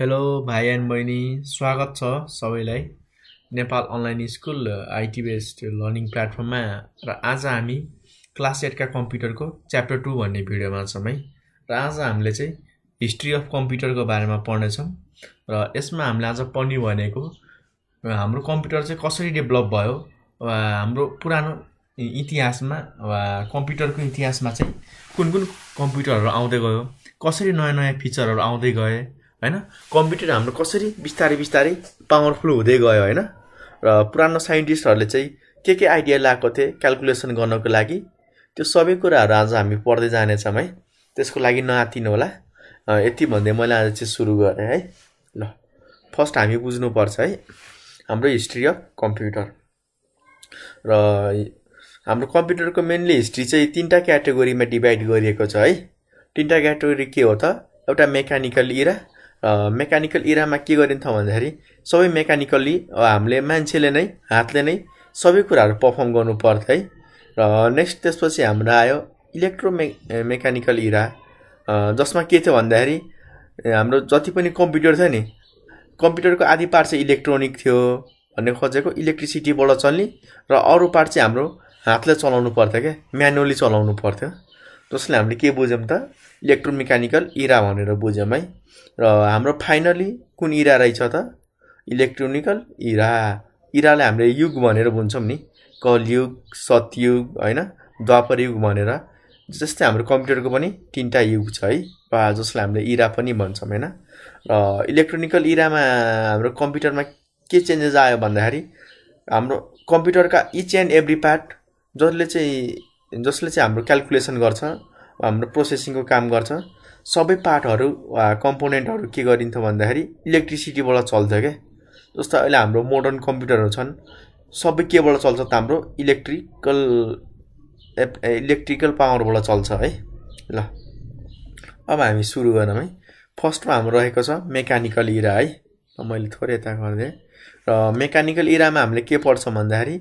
hello भाइ and बहिनी स्वागत छ सबैलाई Nepal online school IT based learning प्लेटफर्ममा र आज हामी क्लास एटका कम्प्युटरको च्याप्टर टू भन्ने भिडियोमा छौँ है र आज हामीले चाहिँ हिस्ट्री अफ कम्प्युटरको बारेमा पढ्नेछौँ र यसमा हामीले आज पढ्ने भनेको हाम्रो कम्प्युटर चाहिँ कसरी डेभलप भयो वा हाम्रो पुरानो इतिहासमा वा कम्प्युटरको इतिहासमा चाहिँ कुन कुन कम्प्युटरहरू आउँदै गयो कसरी नयाँ नयाँ फिचरहरू आउँदै गए होइन कम्प्युटर हाम्रो कसरी बिस्तारै बिस्तारै पावरफुल हुँदै गयो होइन र पुरानो साइन्टिस्टहरूले चाहिँ के के आइडिया लगाएको थिए क्यालकुलेसन गर्नको लागि त्यो सबै कुराहरू आज हामी पढ्दै जानेछौँ है त्यसको लागि नआतिनु होला यति भन्दै मैले आज चाहिँ सुरु गरेँ है ल फर्स्ट हामी बुझ्नुपर्छ है हाम्रो हिस्ट्री अफ कम्प्युटर र हाम्रो कम्प्युटरको मेनली हिस्ट्री चाहिँ तिनवटा क्याटेगोरीमा डिभाइड गरिएको छ है तिनवटा क्याटेगोरी के हो त एउटा मेकानिकल इरा मेकानिकल इरामा के गरिन्थ्यो भन्दाखेरि सबै मेकानिकल्ली हामीले मान्छेले नै हातले नै सबै कुराहरू पर्फर्म गर्नु पर्थ्यो है र नेक्स्ट त्यसपछि हाम्रो आयो इलेक्ट्रो मे मेकानिकल इरा जसमा के थियो भन्दाखेरि हाम्रो जति पनि कम्प्युटर थियो नि कम्प्युटरको आधी पार्ट चाहिँ इलेक्ट्रोनिक थियो भन्ने खोजेको इलेक्ट्रिसिटीबाट चल्ने र अरू पार्ट चाहिँ हाम्रो हातले चलाउनु पर्थ्यो क्या म्यानुअली चलाउनु पर्थ्यो जसले हामीले के बुझ्यौँ त मेकानिकल इरा भनेर बुझ्यौँ है र हाम्रो फाइनली कुन इरा रहेछ त इलेक्ट्रोनिकल इरा इरालाई हामीले युग भनेर बुझ्छौँ नि कलयुग सतयुग होइन द्वापर युग भनेर जस्तै हाम्रो कम्प्युटरको पनि तिनवटा युग छ है वा जसलाई हामीले इरा पनि भन्छौँ होइन र इलेक्ट्रोनिकल इरामा हाम्रो कम्प्युटरमा के चेन्जेस आयो भन्दाखेरि हाम्रो कम्प्युटरका इच एन्ड एभ्री पार्ट जसले चाहिँ जसले चाहिँ हाम्रो क्यालकुलेसन गर्छ हाम्रो प्रोसेसिङको काम गर्छ सबै पार्टहरू वा कम्पोनेन्टहरू के गरिन्थ्यो भन्दाखेरि इलेक्ट्रिसिटीबाट चल्थ्यो क्या जस्तो अहिले हाम्रो मोडर्न कम्प्युटरहरू छन् सबै केबाट चल्छ त हाम्रो इलेक्ट्रिकल इलेक्ट्रिकल पावरबाट चल्छ है ल अब हामी सुरु गरौँ है फर्स्टमा हाम्रो रहेको छ मेकानिकल इरा है मैले थोरै यता गरिदिएँ र मेकानिकल इरामा हामीले के पढ्छौँ भन्दाखेरि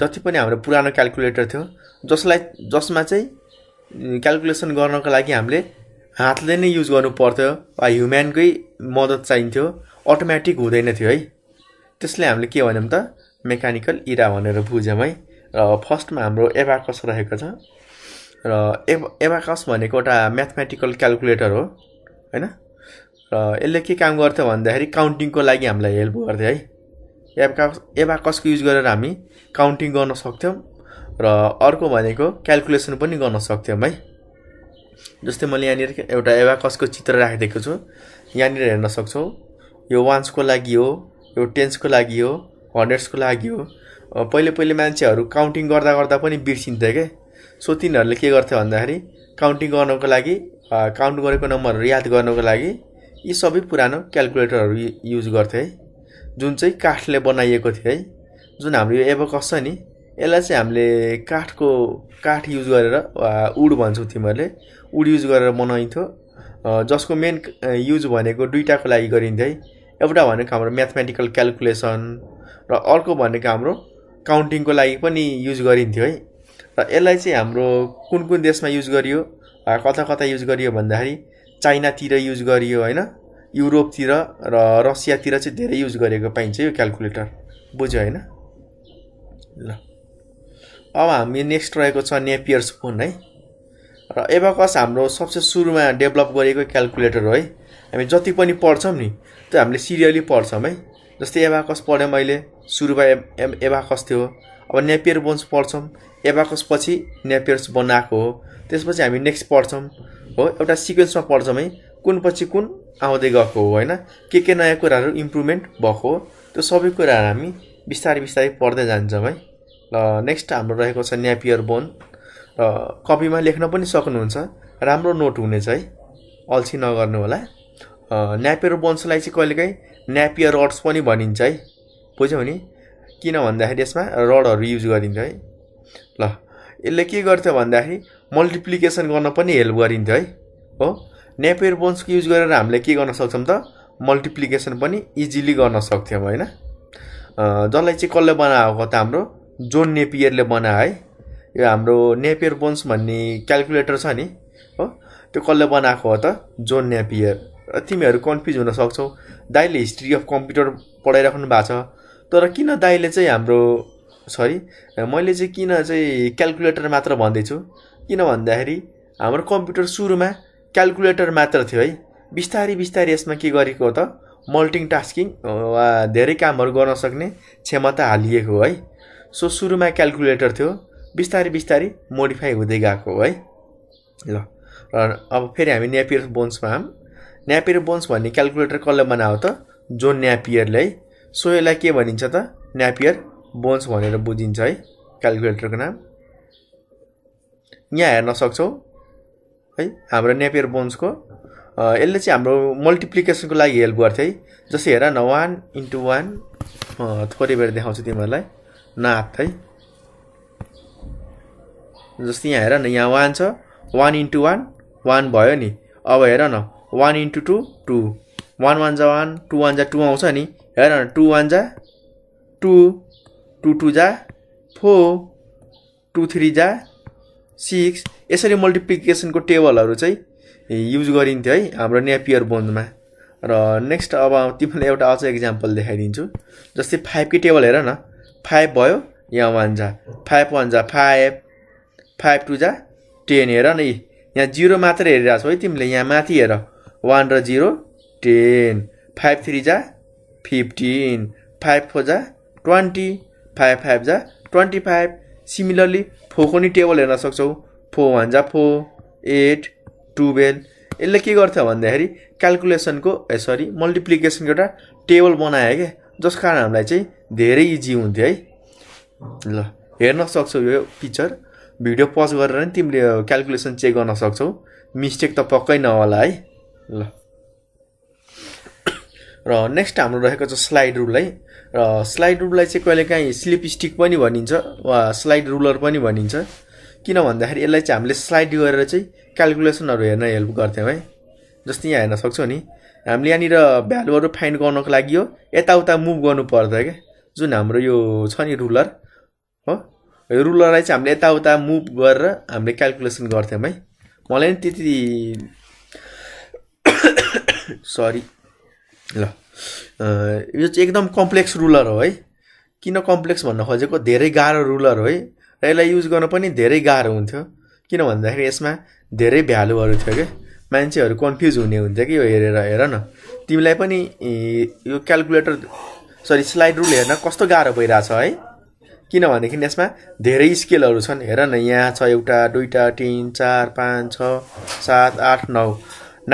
जति पनि हाम्रो पुरानो क्यालकुलेटर थियो जसलाई जसमा चाहिँ क्यालकुलेसन गर्नको लागि हामीले हातले नै युज गर्नु पर्थ्यो वा ह्युम्यानकै मद्दत चाहिन्थ्यो अटोमेटिक हुँदैन थियो है त्यसले हामीले के भन्यौँ त मेकानिकल इरा भनेर बुझ्यौँ है र फर्स्टमा हाम्रो एभाकस रहेको छ र एभ एभाकस भनेको एउटा म्याथमेटिकल क्यालकुलेटर हो होइन र यसले के काम गर्थ्यो भन्दाखेरि काउन्टिङको लागि हामीलाई हेल्प गर्थ्यो है एभाकस एभाकसको युज गरेर हामी काउन्टिङ गर्न सक्थ्यौँ र अर्को भनेको क्यालकुलेसन पनि गर्न सक्थ्यौँ है जस्तै मैले यहाँनिर एउटा एभाकसको चित्र राखिदिएको छु यहाँनिर हेर्न सक्छौँ यो वान्सको लागि हो यो टेन्सको लागि हो हन्ड्रेड्सको लागि हो पहिले पहिले मान्छेहरू काउन्टिङ गर्दा गर्दा पनि बिर्सिन्थे क्या सो तिनीहरूले के गर्थ्यो भन्दाखेरि काउन्टिङ गर्नको लागि काउन्ट गरेको नम्बरहरू याद गर्नको लागि यी सबै पुरानो क्यालकुलेटरहरू युज गर्थे है जुन चाहिँ काठले बनाइएको थियो है जुन हाम्रो यो एभकस छ नि यसलाई चाहिँ हामीले काठको काठ युज गरेर उड भन्छौँ तिमीहरूले उड युज गरेर बनाइन्थ्यो जसको मेन युज भनेको दुइटाको लागि गरिन्थ्यो है एउटा भनेको हाम्रो म्याथमेटिकल क्यालकुलेसन र अर्को भनेको हाम्रो काउन्टिङको लागि पनि युज गरिन्थ्यो है र यसलाई चाहिँ हाम्रो कुन कुन देशमा युज गरियो कता कता युज गरियो भन्दाखेरि चाइनातिर युज गरियो होइन युरोपतिर र रसियातिर चाहिँ धेरै युज गरेको पाइन्छ यो क्यालकुलेटर बुझ्यो होइन ल अब हामी नेक्स्ट रहेको छ नेपियर्स फोन है र एबाकस हाम्रो सबसे सुरुमा डेभलप गरिएको क्यालकुलेटर हो है हामी जति पनि पढ्छौँ नि त्यो हामीले सिरियली पढ्छौँ है जस्तै एबाकस पढेँ मैले सुरुमा ए एबाकस थियो अब नेपियर बोन्स पढ्छौँ एबाकस पछि नेपियर्स बनाएको हो त्यसपछि हामी नेक्स्ट पढ्छौँ हो एउटा सिक्वेन्समा पढ्छौँ है कुन पछि कुन आउँदै गएको हो होइन के के नयाँ कुराहरू इम्प्रुभमेन्ट भएको हो त्यो सबै कुराहरू हामी बिस्तारै बिस्तारै पढ्दै जान्छौँ है ल नेक्स्ट हाम्रो रहेको छ न्यापियर बोन र कपीमा लेख्न पनि सक्नुहुन्छ राम्रो नोट हुनेछ है अल्छी नगर्नु होला न्यापियर बोन्सलाई चाहिँ कहिलेकाहीँ न्यापियर रड्स पनि भनिन्छ है बुझ्यौ नि किन भन्दाखेरि यसमा रडहरू युज गरिन्थ्यो है ल यसले के गर्थ्यो भन्दाखेरि मल्टिप्लिकेसन गर्न पनि हेल्प गरिन्थ्यो है हो न्यापियर बोन्सको युज गरेर हामीले के गर्न सक्छौँ त मल्टिप्लिकेसन पनि इजिली गर्न सक्थ्यौँ होइन जसलाई चाहिँ कसले बनाएको त हाम्रो जोन नेपियरले बनाए यो हाम्रो नेपियर बोन्स भन्ने क्यालकुलेटर छ नि हो त्यो कसले बनाएको हो त जोन नेपियर र तिमीहरू कन्फ्युज हुन सक्छौ दाइले हिस्ट्री अफ कम्प्युटर पढाइराख्नु भएको छ तर किन दाइले चाहिँ हाम्रो सरी मैले चाहिँ किन चाहिँ क्यालकुलेटर मात्र भन्दैछु किन भन्दाखेरि हाम्रो कम्प्युटर सुरुमा क्यालकुलेटर मात्र थियो है बिस्तारी बिस्तारी यसमा के गरेको त मल्टिङ टास्किङ वा धेरै कामहरू गर्न सक्ने क्षमता हालिएको है सो सुरुमा क्यालकुलेटर थियो बिस्तारै बिस्तारै मोडिफाई हुँदै गएको है ल र अब फेरि हामी न्यापियर बोन्समा आऊँ न्यापियर बोन्स भन्ने क्यालकुलेटर कसले बनायो त जोन न्यापियरले है सो यसलाई के भनिन्छ त न्यापियर बोन्स भनेर बुझिन्छ है क्यालकुलेटरको नाम यहाँ हेर्न सक्छौ है हाम्रो नेपियर बोन्सको यसले चाहिँ हाम्रो मल्टिप्लिकेसनको लागि हेल्प गर्थ्यो है जस्तै हेर न वान इन्टु वान थोरै बेर देखाउँछु तिमीहरूलाई है जस्तै यहाँ हेर न यहाँ वान छ वान इन्टु वान वान भयो नि अब हेर न one into two two one one जा वान टू वान जा टू आउँछ नि हेर न टू वान जा टू टू टू जा फोर टू थ्री जा सिक्स यसरी मल्टिप्लिकेसनको टेबलहरू चाहिँ युज गरिन्थ्यो है हाम्रो नेपियर बोन्डमा र नेक्स्ट अब तिमीलाई एउटा अझ एक्जाम्पल देखाइदिन्छु जस्तै फाइभकै टेबल हेर न फाइभ भयो यहाँ वान जा फाइभ वान जा फाइभ फाइभ टू जा टेन हेर न यहाँ जिरो मात्र हेरिरहेको छौ है तिमीले यहाँ माथि हेर वान र जिरो टेन फाइभ थ्री जा फिफ्टिन फाइभ फोर जा ट्वेन्टी फाइभ फाइभ जा ट्वेन्टी फाइभ सिमिलरली फोरको नि टेबल हेर्न सक्छौ फोर वान जा फोर एट टुवेल्भ यसले के गर्थ्यो भन्दाखेरि क्यालकुलेसनको ए सरी मल्टिप्लिकेसनको एउटा टेबल बनायो क्या जस कारण हामीलाई चाहिँ धेरै इजी हुन्थ्यो है ल हेर्न सक्छौ यो पिक्चर भिडियो पज गरेर नि तिमीले क्यालकुलेसन चेक गर्न सक्छौ मिस्टेक त पक्कै नहोला है ल र नेक्स्ट हाम्रो रहेको छ स्लाइड रुल है र स्लाइड रुललाई चाहिँ काहीँ स्लिप स्टिक पनि भनिन्छ वा स्लाइड रुलर पनि भनिन्छ किन भन्दाखेरि यसलाई चाहिँ हामीले स्लाइड गरेर चाहिँ क्यालकुलेसनहरू हेर्न हेल्प गर्थ्यौँ है जस्तै यहाँ हेर्न सक्छौँ नि हामीले यहाँनिर भ्यालुहरू फाइन्ड गर्नको लागि हो यताउता मुभ गर्नु पर्दैन क्या जुन हाम्रो यो छ नि रुलर हो यो रुलरलाई चाहिँ हामीले यताउता मुभ गरेर हामीले क्यालकुलेसन गर्थ्यौँ है मलाई नि त्यति सरी ल यो चाहिँ एकदम कम्प्लेक्स रुलर हो है किन कम्प्लेक्स भन्न खोजेको धेरै गाह्रो रुलर हो है र यसलाई युज गर्न पनि धेरै गाह्रो हुन्थ्यो किन भन्दाखेरि यसमा धेरै भ्यालुहरू थियो क्या मान्छेहरू कन्फ्युज हुने हुन्छ कि यो हेरेर हेर न तिमीलाई पनि यो क्यालकुलेटर सरी स्लाइड रुल हेर्न कस्तो गाह्रो भइरहेछ है किनभनेदेखि यसमा धेरै स्केलहरू छन् हेर न यहाँ छ एउटा दुईवटा तिन चार पाँच छ सात आठ नौ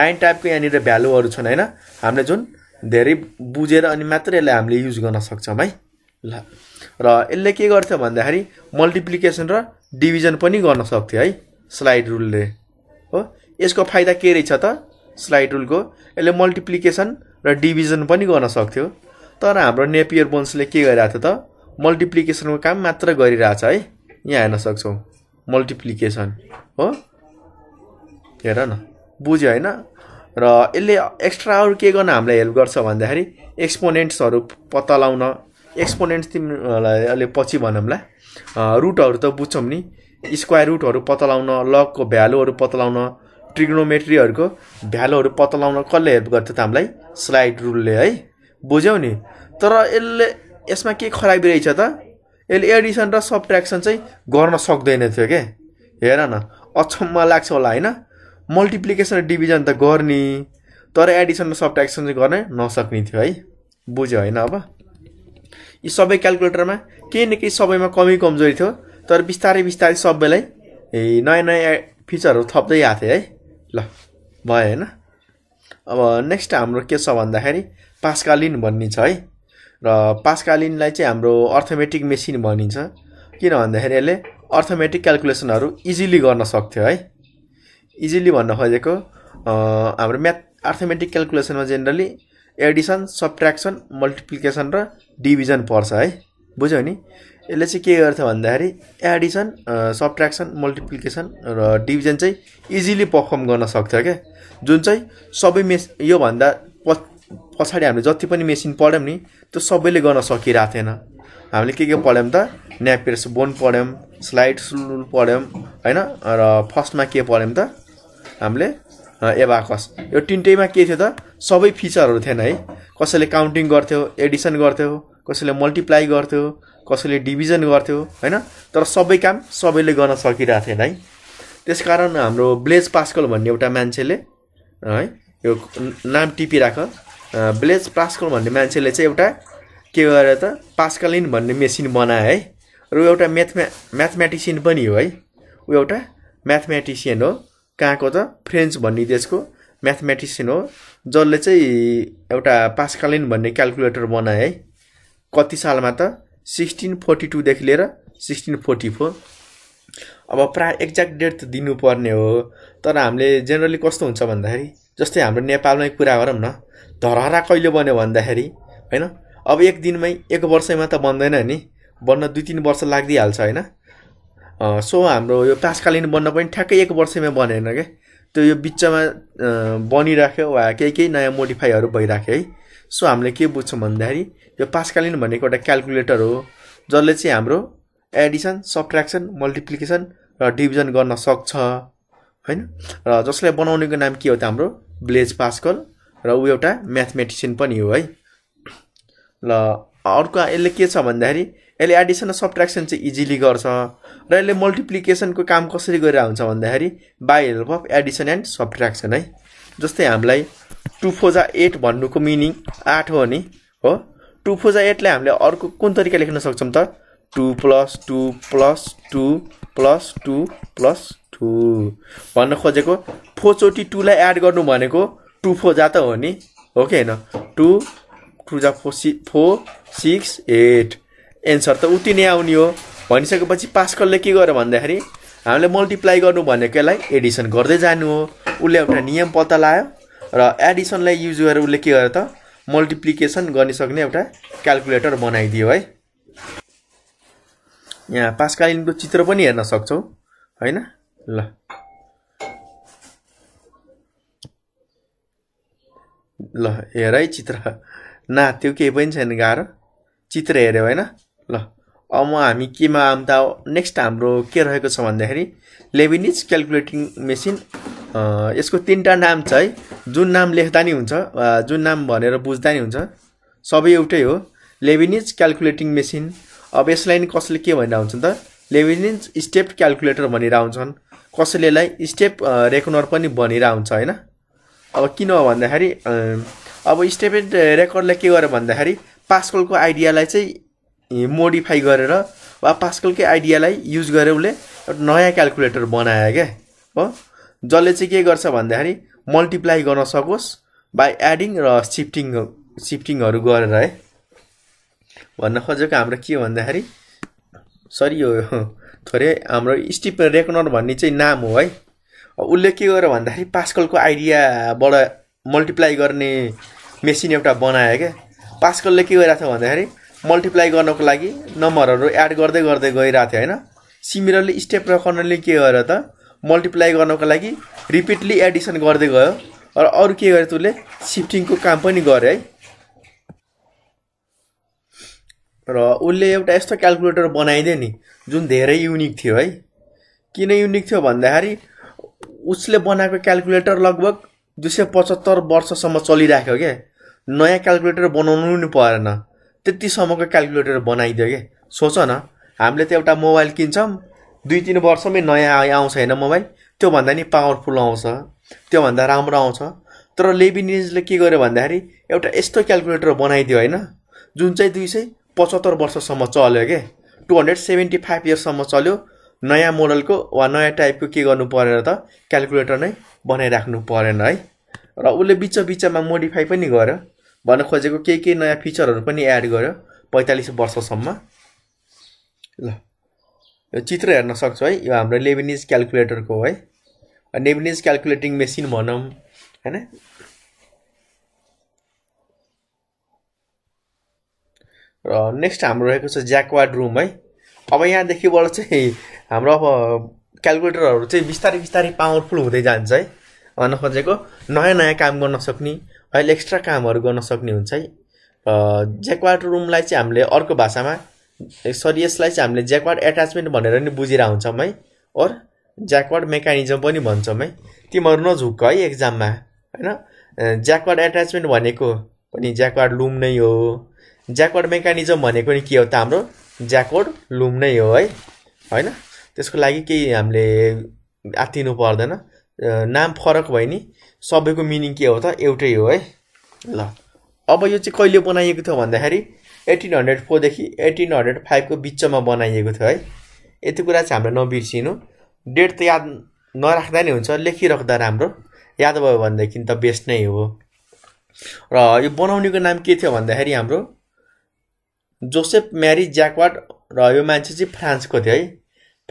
नाइन टाइपको यहाँनिर भ्यालुहरू छन् होइन हामीले जुन धेरै बुझेर अनि मात्र यसलाई हामीले युज गर्न सक्छौँ है ल र यसले के गर्थ्यो भन्दाखेरि मल्टिप्लिकेसन र डिभिजन पनि गर्न सक्थ्यो है स्लाइड रुलले हो यसको फाइदा के रहेछ त स्लाइड रुलको यसले मल्टिप्लिकेसन र डिभिजन पनि गर्न सक्थ्यो तर हाम्रो नेपियर बोन्सले के गरिरहेको थियो त मल्टिप्लिकेसनको काम मात्र गरिरहेछ है यहाँ हेर्न सक्छौँ मल्टिप्लिकेसन हो हेर न बुझ्यो होइन र यसले एक्स्ट्रा अरू के गर्न हामीलाई हेल्प गर्छ भन्दाखेरि एक्सपोनेन्ट्सहरू पत्ता लाउन एक्सपोनेन्ट्स तिमीलाई अहिले पछि भनौँला रुटहरू त बुझ्छौँ नि स्क्वायर रुटहरू पत्ता लाउन लगको भ्यालुहरू पत्ता लाउन ट्रिग्नोमेट्रीहरूको भ्यालुहरू पत्ता लगाउन कसले हेल्प गर्थ्यो त हामीलाई स्लाइड रुलले है बुझ्यौ नि तर यसले यसमा के खराबी रहेछ त यसले एडिसन र सब्ट्र्याक्सन चाहिँ गर्न सक्दैन थियो के हेर न अचम्म लाग्छ होला होइन मल्टिप्लिकेसन र डिभिजन त गर्ने तर एडिसन र सब्ट्र्याक्सन चाहिँ गर्न नसक्ने थियो है बुझ्यो होइन अब यी सबै क्यालकुलेटरमा केही न केही सबैमा कमी कमजोरी थियो तर बिस्तारै बिस्तारै सबैलाई ए नयाँ नयाँ फिचरहरू थप्दै आएको थिएँ है ल भयो होइन अब नेक्स्ट हाम्रो के छ भन्दाखेरि पास्कालिन भन्ने छ है र पास्कालिनलाई चाहिँ हाम्रो अर्थमेटिक मेसिन भनिन्छ किन भन्दाखेरि यसले अर्थमेटिक क्यालकुलेसनहरू इजिली गर्न सक्थ्यो है इजिली भन्न खोजेको हाम्रो म्याथ अर्थमेटिक क्यालकुलेसनमा जेनरली एडिसन सब्ट्र्याक्सन मल्टिप्लिकेसन र डिभिजन पर्छ है बुझ्यो नि यसले चाहिँ के गर्छ भन्दाखेरि एडिसन सब्ट्र्याक्सन मल्टिप्लिकेसन र डिभिजन चाहिँ इजिली पर्फर्म गर्न सक्छ क्या जुन चाहिँ सबै मेस योभन्दा प पछाडि हामीले जति पनि मेसिन पढ्यौँ नि त्यो सबैले गर्न सकिरहेको थिएन हामीले के के पढ्यौँ त न्यापेर्स बोन पढ्यौँ स्लाइड सुल पढ्यौँ होइन र फर्स्टमा के पढ्यौँ त हामीले एभाकस यो तिनटैमा के थियो त सबै फिचरहरू थिएन है कसैले काउन्टिङ गर्थ्यो एडिसन गर्थ्यो कसैले मल्टिप्लाई गर्थ्यो कसैले डिभिजन गर्थ्यो होइन तर सबै काम सबैले गर्न सकिरहेको थिएन है त्यस कारण हाम्रो ब्लेज पास्कल भन्ने एउटा मान्छेले है यो नाम टिपिराख ब्लेज पास्कल भन्ने मान्छेले चाहिँ एउटा के गरे त पास्कलिन भन्ने मेसिन बनाए है र ऊ एउटा म्याथम्या म्याथमेटिसियन पनि हो है ऊ एउटा म्याथमेटिसियन हो कहाँको त फ्रेन्च भन्ने देशको म्याथमेटिसियन हो जसले चाहिँ एउटा पास्कालिन भन्ने क्यालकुलेटर बनाए है कति सालमा त सिक्सटिन फोर्टी टूदेखि लिएर सिक्सटिन फोर्टी फोर अब प्रायः एक्ज्याक्ट डेट त दिनुपर्ने हो तर हामीले जेनरली कस्तो हुन्छ भन्दाखेरि जस्तै हाम्रो नेपालमै कुरा गरौँ न धरहरा कहिले बन्यो भन्दाखेरि होइन अब एक दिनमै एक वर्षमा त बन्दैन नि बन्न दुई तिन वर्ष लागिदिइहाल्छ होइन सो हाम्रो यो पासकालीन बन्न पनि ठ्याक्कै एक वर्षमै बनेन क्या त्यो यो बिचमा बनिराख्यो वा केही केही नयाँ मोडिफाईहरू भइराख्यो है सो हामीले के बुझ्छौँ भन्दाखेरि यो पास्कालिन भनेको एउटा क्यालकुलेटर हो जसले चाहिँ हाम्रो एडिसन सब्ट्र्याक्सन मल्टिप्लिकेसन र डिभिजन गर्न सक्छ होइन र जसलाई बनाउनेको नाम के हो त हाम्रो ब्लेज पास्कल र ऊ एउटा म्याथमेटिसियन पनि हो है ल अर्को यसले के छ भन्दाखेरि यसले एडिसन र सब्ट्र्याक्सन चाहिँ इजिली गर्छ र यसले मल्टिप्लिकेसनको काम कसरी गरिरहेको हुन्छ भन्दाखेरि by help of Edison and subtraction है जस्तै हामीलाई टु फोजा एट भन्नुको मिनिङ आठ हो नि हो टु फोजा एटलाई हामीले अर्को कुन तरिका लेख्न सक्छौँ त two plus two plus two plus two plus two भन्न खोजेको फोरचोटि टुलाई एड गर्नु भनेको टु फोजा त हो नि हो कि होइन टु टु जा फोर सि फोर सिक्स एट एन्सर त उति नै आउने हो भनिसकेपछि पास्कलले के गर्यो भन्दाखेरि हामीले मल्टिप्लाई गर्नु भनेको यसलाई एडिसन गर्दै जानु हो उसले एउटा नियम पत्ता लगायो र एडिसनलाई युज गरेर उसले के गर्यो त मल्टिप्लिकेसन गर्न सक्ने एउटा क्यालकुलेटर बनाइदियो है यहाँ पास्कालिनको चित्र पनि हेर्न सक्छौ होइन ल ल हेर है चित्र न त्यो केही पनि छैन गाह्रो चित्र हेऱ्यो होइन ल अब म हामी केमा आउँदा नेक्स्ट हाम्रो के रहेको छ भन्दाखेरि लेबिनिज क्यालकुलेटिङ मेसिन यसको तिनवटा नाम छ है जुन नाम लेख्दा नि हुन्छ जुन नाम भनेर बुझ्दा नि हुन्छ सबै एउटै हो लेभिनिज क्यालकुलेटिङ मेसिन अब यसलाई नि कसले के भनेर हुन्छन् त लेभिनिज स्टेप क्यालकुलेटर भनेर आउँछन् कसैले यसलाई स्टेप रेकनर पनि भनेर हुन्छ होइन अब किन हो भन्दाखेरि अब स्टेप एन्ड रेकर्डलाई के गर्यो भन्दाखेरि पास्कलको आइडियालाई चाहिँ मोडिफाई गरेर वा पास्कलकै आइडियालाई युज गरेर उसले एउटा नयाँ क्यालकुलेटर बनायो क्या हो जसले चाहिँ के गर्छ भन्दाखेरि मल्टिप्लाई गर्न सकोस् बाई एडिङ र सिफ्टिङ सिफ्टिङहरू गरेर है भन्न खोजेको हाम्रो के हो भन्दाखेरि सरी यो थोरै हाम्रो स्टिप रेकनर भन्ने चाहिँ नाम हो है उसले के गर्यो भन्दाखेरि पास्कलको आइडियाबाट मल्टिप्लाई गर्ने मेसिन एउटा बनायो क्या पास्कलले के गरिरहेको थियो भन्दाखेरि मल्टिप्लाई गर्नको लागि नम्बरहरू एड गर्दै गर्दै गइरहेको थियो होइन सिमिलरली स्टेप रेकनरले के गर्यो त मल्टिप्लाई गर्नको लागि रिपिटली एडिसन गर्दै गयो र अरू के गर्यो उसले सिफ्टिङको काम पनि गरे है र उसले एउटा यस्तो क्यालकुलेटर बनाइदियो नि जुन धेरै युनिक थियो है किन युनिक थियो भन्दाखेरि उसले बनाएको क्यालकुलेटर लगभग दुई सय पचहत्तर वर्षसम्म चलिराख्यो क्या नयाँ क्यालकुलेटर बनाउनु नि परेन त्यतिसम्मको क्यालकुलेटर बनाइदियो क्या सोच न हामीले त एउटा मोबाइल किन्छौँ दुई तिन वर्षमै नयाँ आउँछ होइन मोबाइल त्योभन्दा नि पावरफुल आउँछ त्योभन्दा राम्रो आउँछ तर लेबिनिजले के गर्यो भन्दाखेरि एउटा यस्तो क्यालकुलेटर बनाइदियो होइन जुन चाहिँ दुई सय पचहत्तर वर्षसम्म चल्यो के टु हन्ड्रेड सेभेन्टी फाइभ इयर्ससम्म चल्यो नयाँ मोडलको वा नयाँ टाइपको के गर्नु परेन त क्यालकुलेटर नै बनाइराख्नु परेन है र उसले बिच बिचमा मोडिफाई पनि गर्यो भन्न खोजेको केही केही नयाँ फिचरहरू पनि एड गर्यो पैँतालिस वर्षसम्म ल यो चित्र हेर्न सक्छौँ है यो हाम्रो लेबिनिज क्यालकुलेटरको है लेबिनिज क्यालकुलेटिङ मेसिन भनौँ होइन र नेक्स्ट हाम्रो रहेको छ ज्याकवाड रुम है अब यहाँदेखिबाट चाहिँ हाम्रो अब क्यालकुलेटरहरू चाहिँ बिस्तारै बिस्तारै पावरफुल हुँदै जान्छ है भन्न खोजेको नयाँ नयाँ काम गर्न सक्ने अहिले एक्स्ट्रा कामहरू गर्न सक्ने हुन्छ है ज्याकवाड रुमलाई चाहिँ हामीले अर्को भाषामा सरी यसलाई चाहिँ हामीले ज्याकवार्ड एट्याचमेन्ट भनेर नि बुझिरहेको हुन्छौँ है ओर ज्याकवार्ड मेकानिजम पनि भन्छौँ है तिमीहरू नझुक्क है एक्जाममा होइन ज्याकवार्ड एट्याचमेन्ट भनेको पनि ज्याकवार्ड लुम नै हो ज्याकवार्ड मेकानिजम भनेको नि के हो त हाम्रो ज्याकवर्ड लुम नै हो है होइन त्यसको लागि केही हामीले आत्तिनु पर्दैन नाम फरक भयो नि सबैको मिनिङ के हो त एउटै हो है ल अब यो चाहिँ कहिले बनाइएको थियो भन्दाखेरि एटिन हन्ड्रेड फोरदेखि एटिन हन्ड्रेड फाइभको बिचमा बनाइएको थियो है यति कुरा चाहिँ हामीले नबिर्सिनु डेट त याद नराख्दा नै हुन्छ लेखिराख्दा राम्रो याद भयो भनेदेखि त बेस्ट नै हो र यो बनाउनेको नाम के थियो भन्दाखेरि हाम्रो जोसेफ म्यारी ज्याकवाट र यो मान्छे चाहिँ फ्रान्सको थियो है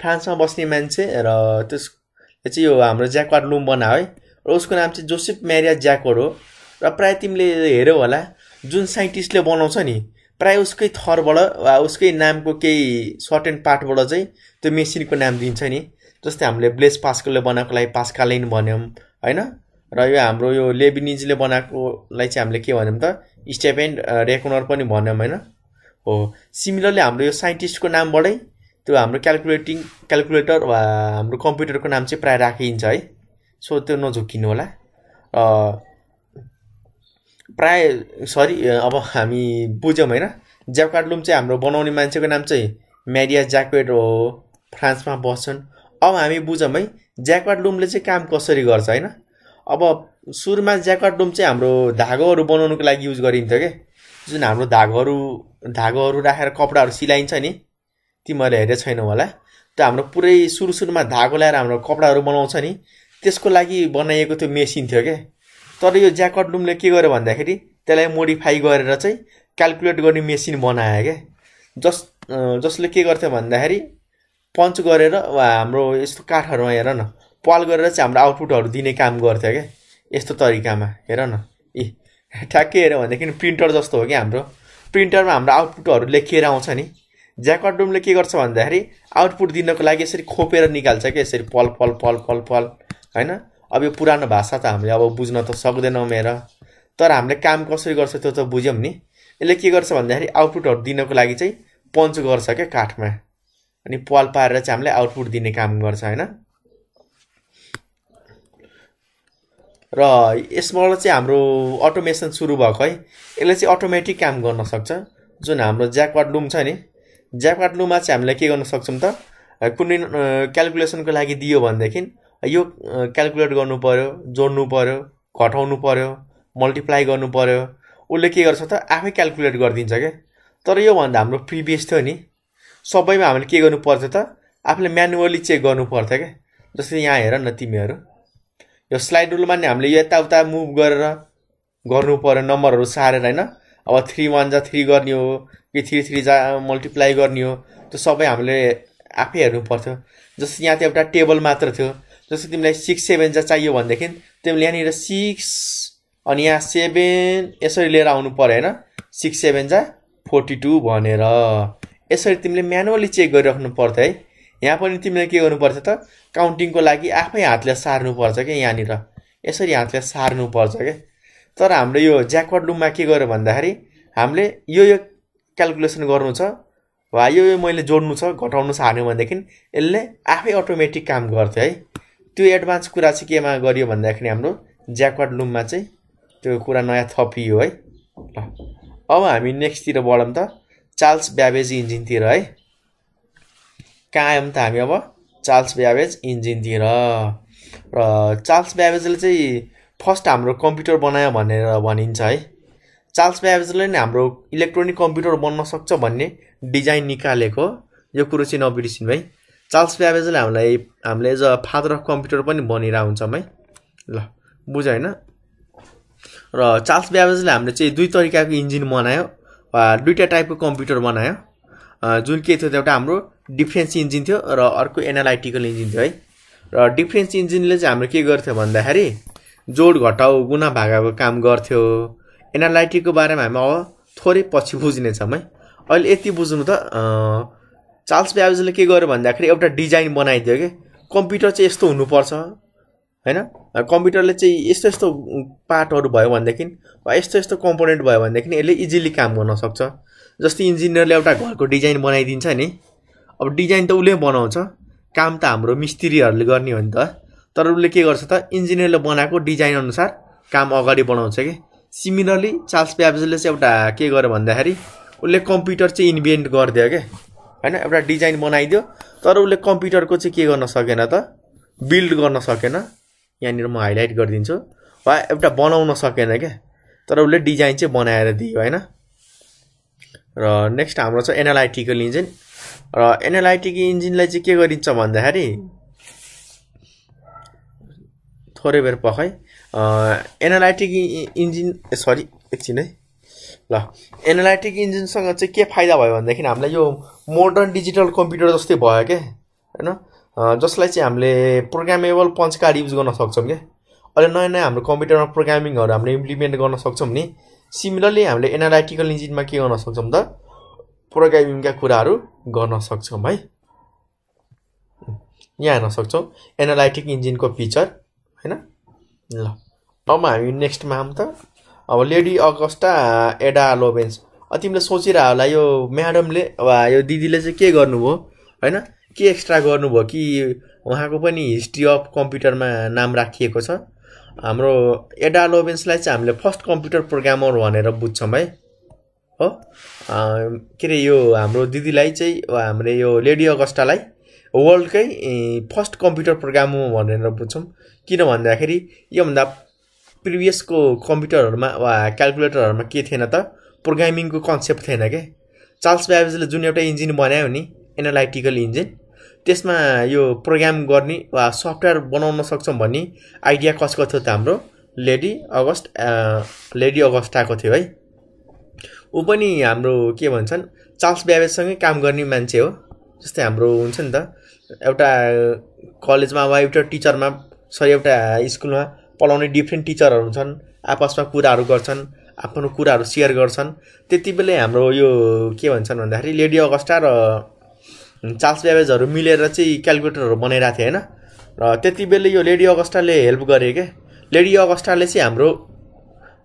फ्रान्समा बस्ने मान्छे र त्यसले चाहिँ यो हाम्रो ज्याकवाट लुम बनायो है र उसको नाम चाहिँ जोसेफ म्यारिया ज्याकवाट हो र प्रायः तिमीले हेऱ्यौ होला जुन साइन्टिस्टले बनाउँछ नि प्रायः उसकै थरबाट वा उसकै नामको केही सर्ट एन्ड पार्टबाट चाहिँ त्यो मेसिनको नाम दिन्छ नि जस्तै हामीले ब्लेस पास्कलले बनाएको लागि पास्कालिन भन्यौँ होइन र यो हाम्रो यो लेबिनिजले बनाएकोलाई चाहिँ हामीले के भन्यौँ त एन्ड रेकनर पनि भन्यौँ होइन हो सिमिलरली हाम्रो यो साइन्टिस्टको नामबाटै त्यो हाम्रो क्यालकुलेटिङ क्यालकुलेटर वा हाम्रो कम्प्युटरको नाम चाहिँ प्रायः राखिन्छ है सो त्यो नझुकिनु होला प्राय सरी अब हामी बुझ्यौँ होइन ज्याप लुम चाहिँ हाम्रो बनाउने मान्छेको नाम चाहिँ म्यारिया ज्याक्वेट हो फ्रान्समा बस्छन् अब हामी बुझौँ है ज्याकवाट लुमले चाहिँ काम कसरी गर्छ होइन अब सुरुमा ज्याकवाट लुम चाहिँ हाम्रो धागोहरू बनाउनुको लागि युज गरिन्थ्यो क्या जुन हाम्रो धागोहरू धागोहरू राखेर कपडाहरू सिलाइन्छ नि तिमीहरूले हेरेको छैनौ होला त्यो हाम्रो पुरै सुरु सुरुमा धागो ल्याएर हाम्रो कपडाहरू बनाउँछ नि त्यसको लागि बनाइएको त्यो मेसिन थियो क्या तर यो ज्याकट लुमले के गर्यो भन्दाखेरि त्यसलाई मोडिफाई गरेर चाहिँ क्यालकुलेट गर्ने मेसिन बनायो क्या जस जसले के गर्थ्यो भन्दाखेरि पन्च गरेर वा हाम्रो यस्तो काठहरूमा हेर न पाल गरेर चाहिँ हाम्रो आउटपुटहरू दिने काम गर्थ्यो क्या यस्तो तरिकामा हेर न ए ठ्याक्कै हेऱ्यो भनेदेखि प्रिन्टर जस्तो हो कि हाम्रो प्रिन्टरमा हाम्रो आउटपुटहरू लेखिएर आउँछ नि ज्याकट डुमले के गर्छ भन्दाखेरि आउटपुट दिनको लागि यसरी खोपेर निकाल्छ क्या यसरी पल पल पल पल पल होइन अब यो पुरानो भाषा त हामीले अब बुझ्न त सक्दैनौँ मेरो तर हामीले काम कसरी गर्छ त्यो त बुझ्यौँ नि यसले के गर्छ भन्दाखेरि आउटपुटहरू दिनको लागि चाहिँ पन्च गर्छ क्या काठमा अनि पाल पारेर चाहिँ हामीले आउटपुट दिने काम गर्छ होइन र यसबाट चाहिँ हाम्रो अटोमेसन सुरु भएको है यसले चाहिँ अटोमेटिक काम गर्न सक्छ जुन हाम्रो ज्याकवाट लुम छ नि ज्याकवाट लुममा चाहिँ हामीले के गर्न सक्छौँ त कुनै क्यालकुलेसनको लागि दियो भनेदेखि यो क्यालकुलेट गर्नु पऱ्यो जोड्नु पऱ्यो घटाउनु पऱ्यो मल्टिप्लाई गर्नु पऱ्यो उसले के गर्छ त आफै क्यालकुलेट गरिदिन्छ क्या तर योभन्दा हाम्रो प्रिभियस थियो नि सबैमा हामीले के गर्नु पर्थ्यो त आफूले म्यानुअली चेक गर्नु पर्थ्यो क्या जस्तै यहाँ हेर न तिमीहरू यो स्लाइड रुलमा नि हामीले यताउता मुभ गरेर गर्नु पऱ्यो नम्बरहरू सारेर होइन अब थ्री वान जा थ्री गर्ने हो कि थ्री थ्री जा मल्टिप्लाई गर्ने हो त्यो सबै हामीले आफै हेर्नु पर्थ्यो जस्तै यहाँ त एउटा टेबल मात्र थियो जस्तै तिमीलाई सिक्स सेभेन चाहिँ चाहियो भनेदेखि तिमीले यहाँनिर सिक्स अनि यहाँ सेभेन यसरी लिएर आउनु पऱ्यो होइन सिक्स सेभेन जा फोर्टी टू भनेर यसरी तिमीले म्यानुअली चेक गरिराख्नु पर्थ्यो है यहाँ पनि तिमीले के गर्नु गर्नुपर्छ त काउन्टिङको लागि आफै हातले सार्नुपर्छ क्या यहाँनिर यसरी हातले सार्नुपर्छ क्या तर हाम्रो यो ज्याकवर्ड लुममा के गर्यो भन्दाखेरि हामीले यो यो क्यालकुलेसन गर्नु छ वा यो यो मैले जोड्नु छ घटाउनु छ हार्यो भनेदेखि यसले आफै अटोमेटिक काम गर्थ्यो है त्यो एडभान्स कुरा चाहिँ केमा गरियो भन्दाखेरि हाम्रो ज्याकवाट लुममा चाहिँ त्यो कुरा नयाँ थपियो है ल अब हामी नेक्स्टतिर बढौँ त चार्ल्स ब्याबेज इन्जिनतिर है कहाँ आयौँ त हामी अब चार्ल्स ब्याबेज इन्जिनतिर र चार्ल्स ब्याबेजले चाहिँ फर्स्ट हाम्रो कम्प्युटर बनायो भनेर भनिन्छ है चार्ल्स ब्याबेजले नै हाम्रो इलेक्ट्रोनिक कम्प्युटर बन्न सक्छ भन्ने डिजाइन निकालेको यो कुरो चाहिँ नबिर्सिनु है चार्ल्स ब्याबेजले हामीलाई हामीले as a father of computer पनि बनिरहेको हुन्छौँ है ल बुझ्यो होइन र चार्ल्स ब्याबेजले हामीले चाहिँ दुई तरिकाको इन्जिन बनायो वा दुइटा टाइपको कम्प्युटर बनायो जुन के थियो एउटा हाम्रो डिफ्रेन्स इन्जिन थियो र अर्को एनालाइटिकल इन्जिन थियो है र डिफ्रेन्स इन्जिनले चाहिँ हाम्रो के गर्थ्यो भन्दाखेरि जोड घटाउ गुना भागाको काम गर्थ्यो एनालाइटिकको बारेमा हामी अब थोरै पछि बुझ्नेछौँ है अहिले यति बुझ्नु त चार्ल्स ब्याबेजले के गर्यो भन्दाखेरि एउटा डिजाइन बनाइदियो कि कम्प्युटर चाहिँ यस्तो हुनुपर्छ होइन कम्प्युटरले चाहिँ यस्तो यस्तो पार्टहरू भयो भनेदेखि वा यस्तो यस्तो कम्पोनेन्ट भयो भनेदेखि यसले इजिली काम गर्न सक्छ जस्तै इन्जिनियरले एउटा घरको डिजाइन बनाइदिन्छ नि अब डिजाइन त उसले बनाउँछ काम त हाम्रो मिस्त्रीहरूले गर्ने हो नि त तर उसले के गर्छ त इन्जिनियरले बनाएको डिजाइन अनुसार काम अगाडि बढाउँछ कि सिमिलरली चार्ल्स प्याबेजले चाहिँ एउटा के गर्यो भन्दाखेरि उसले कम्प्युटर चाहिँ इन्भेन्ट गरिदियो क्या होइन एउटा डिजाइन बनाइदियो तर उसले कम्प्युटरको चाहिँ के गर्न सकेन त बिल्ड गर्न सकेन यहाँनिर म हाइलाइट गरिदिन्छु वा एउटा बनाउन सकेन क्या तर उसले डिजाइन चाहिँ बनाएर दियो होइन र नेक्स्ट हाम्रो छ एनालाइटिकल इन्जिन र एनालाइटिक इन्जिनलाई चाहिँ के गरिन्छ भन्दाखेरि थोरै बेर पखै एनालाइटिक इन्जिन सरी एकछिन है ल एनालाइटिक इन्जिनसँग चाहिँ के फाइदा भयो भनेदेखि हामीलाई यो मोडर्न डिजिटल कम्प्युटर जस्तै भयो क्या होइन जसलाई चाहिँ हामीले प्रोग्रामेबल पञ्च कार्ड युज गर्न सक्छौँ क्या अहिले नयाँ नयाँ हाम्रो कम्प्युटरमा प्रोग्रामिङहरू हामीले इम्प्लिमेन्ट गर्न सक्छौँ नि सिमिलरली हामीले एनालाइटिकल इन्जिनमा के गर्न सक्छौँ त प्रोग्रामिङका कुराहरू गर्न सक्छौँ है यहाँ हेर्न सक्छौँ एनालाइटिक इन्जिनको फिचर होइन ल अब हामी नेक्स्टमा आऊँ त अब लेडी अगस्टा एडा लोभेन्स तिमीले सोचिरह होला यो म्याडमले अब यो दिदीले चाहिँ के गर्नुभयो होइन के एक्स्ट्रा गर्नुभयो कि उहाँको पनि हिस्ट्री अफ कम्प्युटरमा नाम राखिएको छ हाम्रो एडा लोभेन्सलाई चाहिँ हामीले फर्स्ट कम्प्युटर प्रोग्रामर भनेर बुझ्छौँ है हो के अरे यो हाम्रो दिदीलाई चाहिँ हाम्रो यो लेडी अगस्टालाई वर्ल्डकै फर्स्ट कम्प्युटर प्रोग्राम भनेर बुझ्छौँ किन भन्दाखेरि योभन्दा प्रिभियसको कम्प्युटरहरूमा वा क्यालकुलेटरहरूमा के थिएन त प्रोग्रामिङको कन्सेप्ट थिएन क्या चार्ल्स ब्याबेजले जुन एउटा इन्जिन बनायो नि एनालाइटिकल इन्जिन त्यसमा यो प्रोग्राम गर्ने वा सफ्टवेयर बनाउन सक्छौँ भन्ने आइडिया कसको थियो त हाम्रो लेडी अगस्ट लेडी अगस्टाको थियो है ऊ पनि हाम्रो के भन्छन् चार्ल्स ब्याबेजसँगै काम गर्ने मान्छे हो जस्तै हाम्रो हुन्छ नि त एउटा कलेजमा वा एउटा टिचरमा सरी एउटा स्कुलमा पढाउने डिफ्रेन्ट टिचरहरू हुन्छन् आपसमा कुराहरू गर्छन् आफ्नो कुराहरू सेयर गर्छन् त्यति बेलै हाम्रो यो के भन्छन् भन्दाखेरि लेडी अगस्टा र चार्ल्स ब्याबेजहरू मिलेर चाहिँ क्यालकुलेटरहरू बनाइरहेको थिएँ होइन र त्यति बेलै यो लेडी अगस्टाले हेल्प गरे क्या लेडी अगस्टाले चाहिँ हाम्रो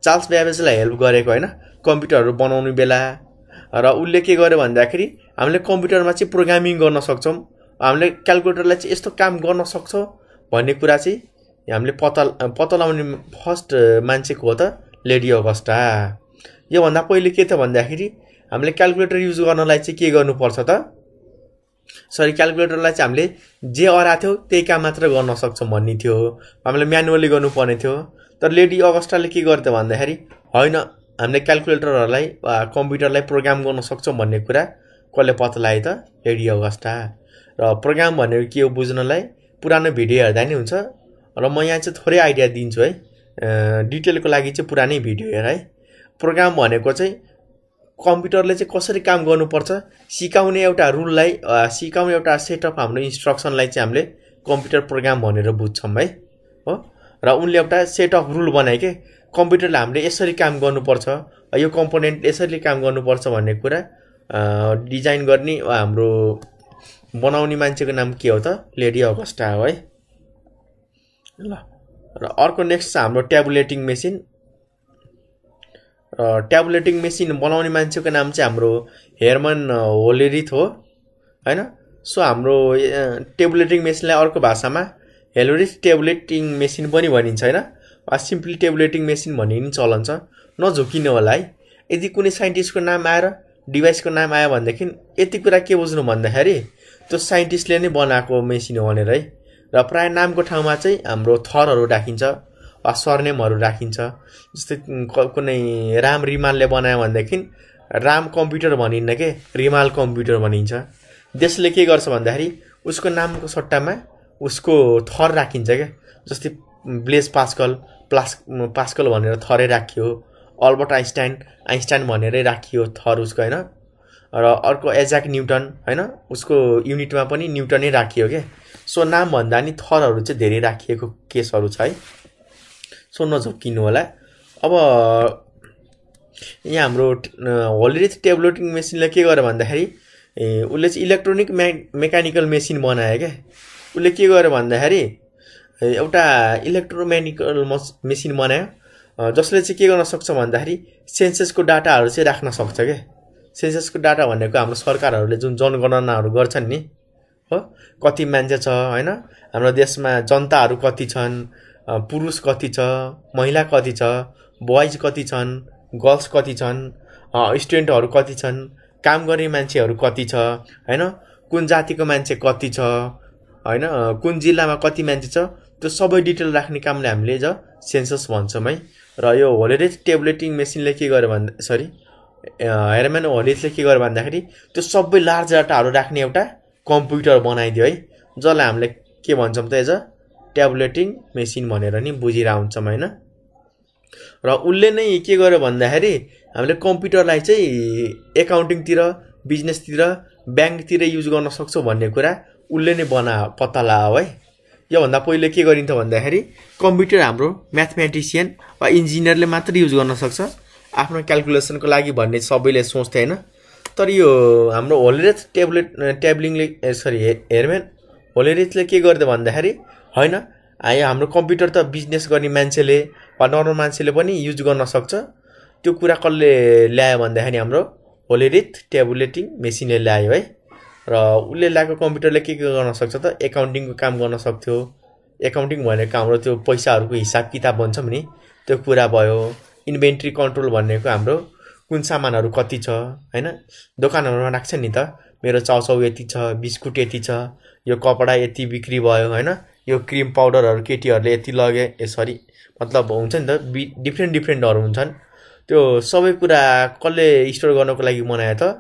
चार्ल्स ब्याबेजलाई हेल्प गरेको होइन कम्प्युटरहरू बनाउने बेला र उसले के गर्यो भन्दाखेरि हामीले कम्प्युटरमा चाहिँ प्रोग्रामिङ गर्न सक्छौँ हामीले क्यालकुलेटरलाई चाहिँ यस्तो काम गर्न सक्छौँ भन्ने कुरा चाहिँ हामीले पत्ता पत्ता लगाउने फर्स्ट मान्छेको हो त लेडी अगस्टा योभन्दा पहिले के थियो भन्दाखेरि हामीले क्यालकुलेटर युज गर्नलाई चाहिँ के गर्नुपर्छ त सरी क्यालकुलेटरलाई चाहिँ हामीले जे अरा थियो त्यही काम मात्र गर्न सक्छौँ भन्ने थियो हामीले म्यानुअली गर्नुपर्ने थियो तर लेडी अगस्टाले के गर्थ्यो भन्दाखेरि होइन हामीले क्यालकुलेटरहरूलाई कम्प्युटरलाई प्रोग्राम गर्न सक्छौँ भन्ने कुरा कसले पत्ता लाग्यो त लेडी अगस्टा र प्रोग्राम भनेको के हो बुझ्नलाई पुरानो भिडियो हेर्दा नि हुन्छ र म यहाँ चाहिँ थोरै आइडिया दिन्छु है डिटेलको लागि चाहिँ पुरानै भिडियो हेर है प्रोग्राम भनेको चाहिँ कम्प्युटरले चाहिँ कसरी काम गर्नुपर्छ सिकाउने एउटा रुललाई सिकाउने एउटा सेटअप हाम्रो इन्स्ट्रक्सनलाई चाहिँ हामीले कम्प्युटर प्रोग्राम भनेर बुझ्छौँ है हो र उनले एउटा सेट अफ रुल बनाए के कम्प्युटरले हामीले यसरी काम गर्नुपर्छ यो कम्पोनेन्ट यसरी काम गर्नुपर्छ भन्ने कुरा डिजाइन गर्ने हाम्रो बनाउने मान्छेको नाम के हो त लेडी अगस्टा हो है ल र अर्को नेक्स्ट छ हाम्रो ट्याबुलेटिङ मेसिन र ट्याबुलेटिङ मेसिन बनाउने मान्छेको नाम चाहिँ हाम्रो हेर्मन होलेरिथ हो होइन सो हाम्रो टेबुलेटिङ मेसिनलाई अर्को भाषामा हेलोरिथ टेबुलेटिङ मेसिन पनि भनिन्छ होइन वा सिम्पली टेबुलेटिङ मेसिन भन्ने पनि चलन छ नझुकिनु होला है यदि कुनै साइन्टिस्टको नाम आएर डिभाइसको नाम आयो भनेदेखि यति कुरा के बुझ्नु भन्दाखेरि त्यो साइन्टिस्टले नै बनाएको मेसिन हो भनेर है र प्राय नामको ठाउँमा चाहिँ हाम्रो थरहरू राखिन्छ वा सरनेमहरू राखिन्छ जस्तै कुनै राम रिमालले बनायो भनेदेखि राम कम्प्युटर भनिन्न के रिमाल कम्प्युटर भनिन्छ देशले के गर्छ भन्दाखेरि उसको नामको सट्टामा उसको थर राखिन्छ क्या जस्तै ब्लेज पास्कल प्लास पास्कल भनेर थरै राखियो अल्बर्ट आइन्स्टाइन आइन्स्टाइन भनेरै राखियो थर उसको होइन र अर्को एजाक न्युटन होइन उसको युनिटमा पनि न्युटनै राखियो क्या सो नामभन्दा नि थरहरू चाहिँ धेरै राखिएको केसहरू छ है सो नझोक्किनु होला अब यहाँ हाम्रो होलिडे टेब्लोटिङ मेसिनलाई के गर्यो भन्दाखेरि उसले चाहिँ इलेक्ट्रोनिक मे मेकानिकल मेसिन बनायो क्या उसले के गर्यो भन्दाखेरि एउटा इलेक्ट्रोमेनिकल मेसिन बनायो जसले चाहिँ के गर्न सक्छ भन्दाखेरि सेन्सेसको डाटाहरू चाहिँ राख्न सक्छ क्या सेन्सेसको डाटा भनेको हाम्रो सरकारहरूले जुन जनगणनाहरू गर्छन् नि हो कति मान्छे छ होइन हाम्रो देशमा जनताहरू कति छन् पुरुष कति छ महिला कति छ बोइज कति छन् गर्ल्स कति छन् स्टुडेन्टहरू कति छन् काम गर्ने मान्छेहरू कति छ होइन कुन जातिको मान्छे कति छ होइन कुन जिल्लामा कति मान्छे छ त्यो सबै डिटेल राख्ने कामले हामीले ज सेन्सस भन्छौँ है र यो होलेरेज टेब्लेटिङ मेसिनले के गर्यो भन्दा सरी हेरमेन होलेजले के गर्यो भन्दाखेरि त्यो सबै लार्ज डाटाहरू राख्ने एउटा कम्प्युटर बनाइदियो है जसलाई हामीले के भन्छौँ त एज अ ट्याब्लेटिङ मेसिन भनेर नि बुझिरह हुन्छौँ होइन र उसले नै के गर्यो भन्दाखेरि हामीले कम्प्युटरलाई चाहिँ एकाउन्टिङतिर बिजनेसतिर ब्याङ्कतिर युज गर्न सक्छौँ भन्ने कुरा उसले नै बना पत्ता लगाऊ है योभन्दा पहिले के गरिन्थ्यो भन्दाखेरि कम्प्युटर हाम्रो म्याथमेटिसियन वा इन्जिनियरले मात्र युज गर्न सक्छ आफ्नो क्यालकुलेसनको लागि भन्ने सबैले सोच्थे होइन तर यो हाम्रो होलेरेज ट्याब्लेट ट्याब्लिङले सरी हेरमेन होलेरेजले के गर्दै भन्दाखेरि होइन आयो हाम्रो कम्प्युटर त बिजनेस गर्ने मान्छेले वा नर्मल मान्छेले पनि युज गर्न सक्छ त्यो कुरा कसले ल्यायो भन्दाखेरि हाम्रो होलेरिथ ट्याबुलेटिङ मेसिनले ल्यायो है र उसले ल्याएको कम्प्युटरले के के गर्न सक्छ त एकाउन्टिङको काम गर्न सक्थ्यो एकाउन्टिङ भनेको हाम्रो त्यो पैसाहरूको हिसाब किताब भन्छौँ नि त्यो कुरा भयो इन्भेन्ट्री कन्ट्रोल भनेको हाम्रो कुन सामानहरू कति छ होइन दोकानहरूमा राख्छ नि त मेरो चाउचाउ यति छ बिस्कुट यति छ यो कपडा यति बिक्री भयो होइन यो क्रिम पाउडरहरू केटीहरूले यति लगे ए सरी मतलब हुन्छ नि त बि डिफ्रेन्ट डिफ्रेन्टहरू हुन्छन् त्यो सबै कुरा कसले स्टोर गर्नको लागि मनायो त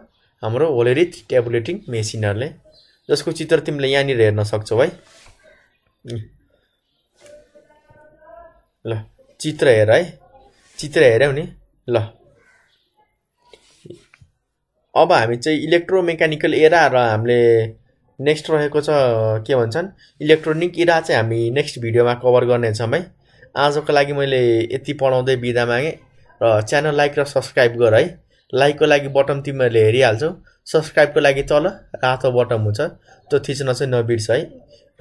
हाम्रो होलेरिथ ट्याबुलेटिङ मेसिनहरूले जसको चित्र तिमीले यहाँनिर हेर्न सक्छौ है ल चित्र हेर है चित्र हेऱ्यौ नि ल अब हामी चाहिँ इलेक्ट्रोमेकानिकल एरा र हामीले नेक्स्ट रहेको छ के भन्छन् इलेक्ट्रोनिक इरा चाहिँ हामी नेक्स्ट भिडियोमा कभर गर्नेछौँ है आजको लागि मैले यति पढाउँदै बिदा मागेँ र च्यानल लाइक र सब्सक्राइब गर है लाइकको लागि बटन तिमीहरूले हेरिहाल्छौ सब्सक्राइबको लागि तल रातो बटन हुन्छ त्यो थिच्न चाहिँ नबिर्छ है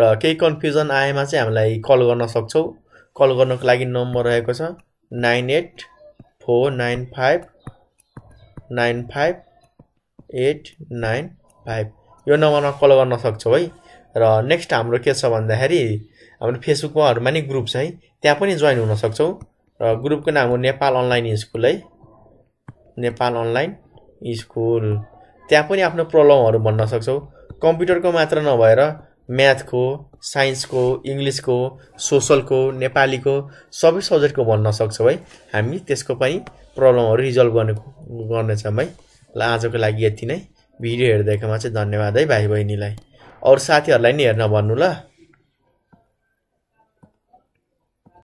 र केही कन्फ्युजन आएमा चाहिँ हामीलाई कल गर्न सक्छौ कल गर्नको लागि नम्बर रहेको छ nine eight four nine five nine five eight nine five यो नम्बरमा कल गर्न सक्छौ है र नेक्स्ट हाम्रो के छ भन्दाखेरि हाम्रो फेसबुकमाहरूमा नि ग्रुप छ है त्यहाँ पनि जोइन हुन सक्छौ र ग्रुपको नाम हो नेपाल अनलाइन स्कुल है नेपाल अनलाइन स्कुल त्यहाँ पनि आफ्नो प्रब्लमहरू भन्न सक्छौँ कम्प्युटरको मात्र नभएर म्याथको साइन्सको इङ्ग्लिसको सोसलको नेपालीको सबै सब्जेक्टको भन्न सक्छौँ है हामी त्यसको पनि प्रब्लमहरू रिजल्भ गर्ने गर्नेछौँ है ल आजको लागि यति नै भिडियो हेरिदिएकोमा चाहिँ धन्यवाद है भाइ बहिनीलाई अरू साथीहरूलाई नि हेर्न भन्नु ल